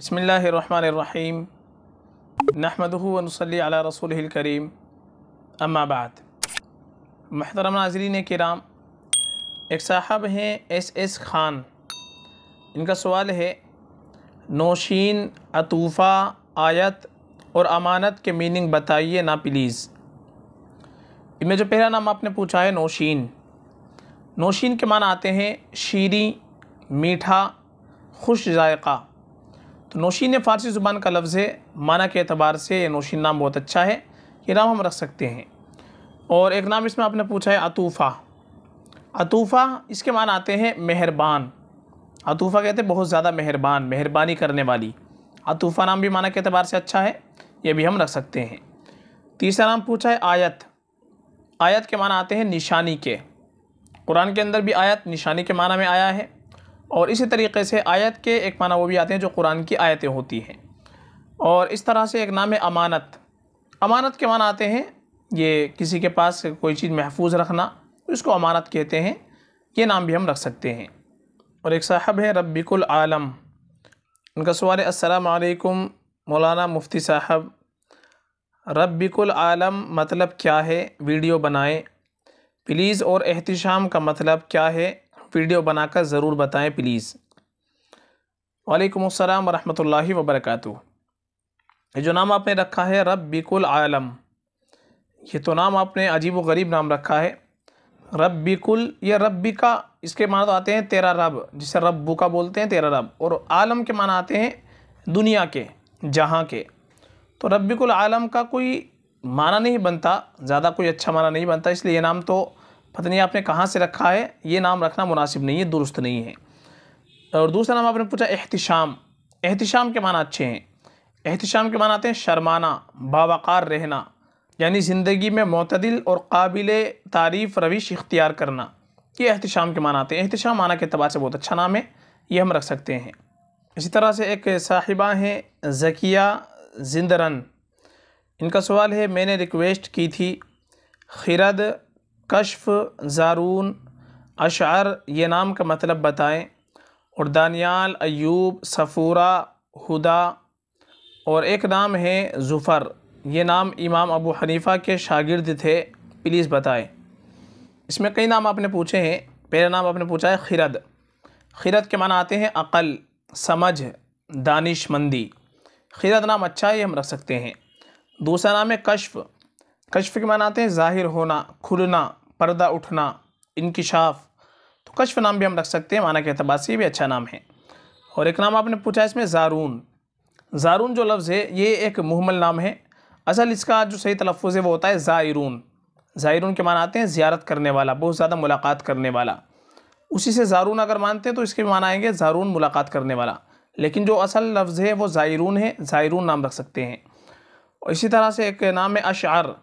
बसमीम नहमदनसली अला रसूल करीम अम्माबाद महतरम नाजरीन कराम एक साहब हैं एस एस ख़ान इनका सवाल है नौशीन अतूफ़ा आयत और अमानत के मीनिंग बताइए ना प्लीज़ इनमें जो पहला नाम आपने पूछा है नौशीन नौशीन के माना आते हैं शीरी मीठा खुश जायका तो नौशीन फ़ारसी ज़ुबान का लफ्ज़ है माना के अतबार से ये नौशीन नाम बहुत अच्छा है ये नाम हम रख सकते हैं और एक नाम इसमें आपने पूछा है अतूफ़ा अतूफ़ा इसके मान आते हैं मेहरबान अतूफ़ा कहते हैं बहुत ज़्यादा मेहरबान मेहरबानी करने वाली अतूफ़ा नाम भी माना के अतबार से अच्छा है ये भी हम रख सकते हैं तीसरा नाम पूछा है आयत आयत के माना आते हैं निशानी के कुरान के अंदर भी आयत निशानी के माना में आया है और इसी तरीके से आयत के एक माना वो भी आते हैं जो कुरान की आयतें होती हैं और इस तरह से एक नाम है अमानत अमानत के माना आते हैं ये किसी के पास कोई चीज़ महफूज रखना इसको अमानत कहते हैं ये नाम भी हम रख सकते हैं और एक साहब है रब्बिकुल आलम उनका सवाल है असलकम मौलाना मुफ्ती साहब रब्बिकुल आलम मतलब क्या है वीडियो बनाएं प्लीज़ और एहतिशाम का मतलब क्या है वीडियो बनाकर ज़रूर बताएं प्लीज़ वालेकुम अस्सलाम वरहमतुल्लाहि वबरकatuह ये जो नाम आपने रखा है रब बिकुल आलम ये तो नाम आपने अजीब व गरीब नाम रखा है रब बिकुल या रब्बी का इसके माना तो आते हैं तेरा रब जिसे रब्बू का बोलते हैं तेरा रब और आलम के माना आते हैं दुनिया के जहाँ के तो बिकुल आलम का कोई माना नहीं बनता ज़्यादा कोई अच्छा माना नहीं बनता इसलिए ये नाम तो पता नहीं आपने कहाँ से रखा है ये नाम रखना मुनासिब नहीं है दुरुस्त नहीं है और दूसरा नाम आपने पूछा एहतिशाम एहतिशाम के माना अच्छे हैं एहतिशाम के माना आते हैं शर्माना बावकार रहना यानी ज़िंदगी में मतदिल और काबिल तारीफ़ रविश इख्तियार करना ये एहतिशाम के माना आते हैं एहतिशाम माना के अतबार से बहुत अच्छा नाम है ये हम रख सकते हैं इसी तरह से एक साहिबा हैं जकिया जिंदरन इनका सवाल है मैंने रिक्वेस्ट की थी खिरद कशफ ज़ारून अशार ये नाम का मतलब बताएं और दानियाल अयूब सफ़ूरा हुदा और एक नाम है जुफ़र ये नाम इमाम अबू हनीफ़ा के शागिर्द थे प्लीज़ बताएं इसमें कई नाम आपने पूछे हैं पहला नाम आपने पूछा है खिरद खिरद के माना आते हैं अक़ल समझ दानिशमंदी खिरद नाम अच्छा है हम रख सकते हैं दूसरा नाम है कशफ़ कशफ के मानाते हैं ज़ाहिर होना खुलना पर्दा उठना इनकशाफ तो कशफ नाम भी हम रख सकते हैं माना के अतबार से ये भी अच्छा नाम है और एक नाम आपने पूछा इसमें ज़ारून ज़ारून जो लफ्ज़ है ये एक मुहमल नाम है असल इसका जो सही तलफ़ है वो होता है ज़ायरून ज़ायरून के मान आते हैं ज़्यारत करने वाला बहुत ज़्यादा मुलाकात करने वाला उसी से ज़ारून अगर मानते हैं तो इसके मान आएंगे ज़ारून मुलाकात करने वाला लेकिन जो असल लफ्ज़ है वो ज़ायरून है ज़ायरून नाम रख सकते हैं और इसी तरह से एक नाम है अशार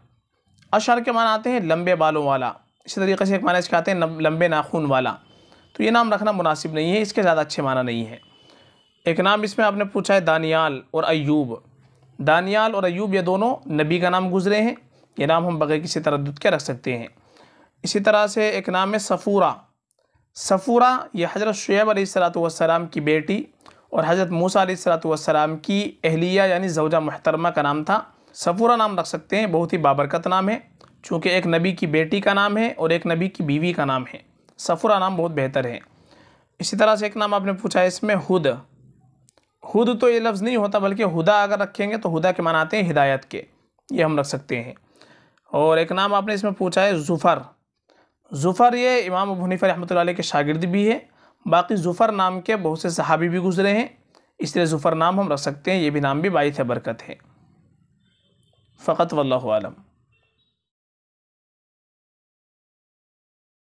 अशर के माना आते हैं लंबे बालों वाला इसी तरीके से एक माना इसके आते हैं लंबे नाखून वाला तो ये नाम रखना मुनासिब नहीं है इसके ज़्यादा अच्छे माना नहीं है एक नाम इसमें आपने पूछा है दानियाल और अयूब दानियाल और अयूब ये दोनों नबी का नाम गुजरे हैं ये नाम हम बगैर किसी तरद के रख सकते हैं इसी तरह से एक नाम है सफ़ूरा सफ़ूरा ये हज़रत शुब सलाम की बेटी और हज़रत मूसा सलाम की अहलिया यानी जवजा महतरमा का नाम था सफ़ूरा नाम रख सकते हैं बहुत ही बाबरकत नाम है चूँकि एक नबी की बेटी का नाम है और एक नबी की बीवी का नाम है सफ़ूरा नाम बहुत बेहतर है इसी तरह से एक नाम आपने पूछा है इसमें हुद हुद तो ये लफ्ज़ नहीं होता बल्कि हुदा अगर रखेंगे तो हुदा के मानाते हैं हिदायत के ये हम रख सकते हैं और एक नाम आपने इसमें पूछा है जुफ़र जुफ़र ये इमाम अबू हनीफ़ा रहमत के शागिर्द भी है बाकी जुफ़र नाम के बहुत से सहाबी भी गुजरे हैं इसलिए जुफ़र नाम हम रख सकते हैं ये भी नाम भी बाई बरकत है فقط والله أعلم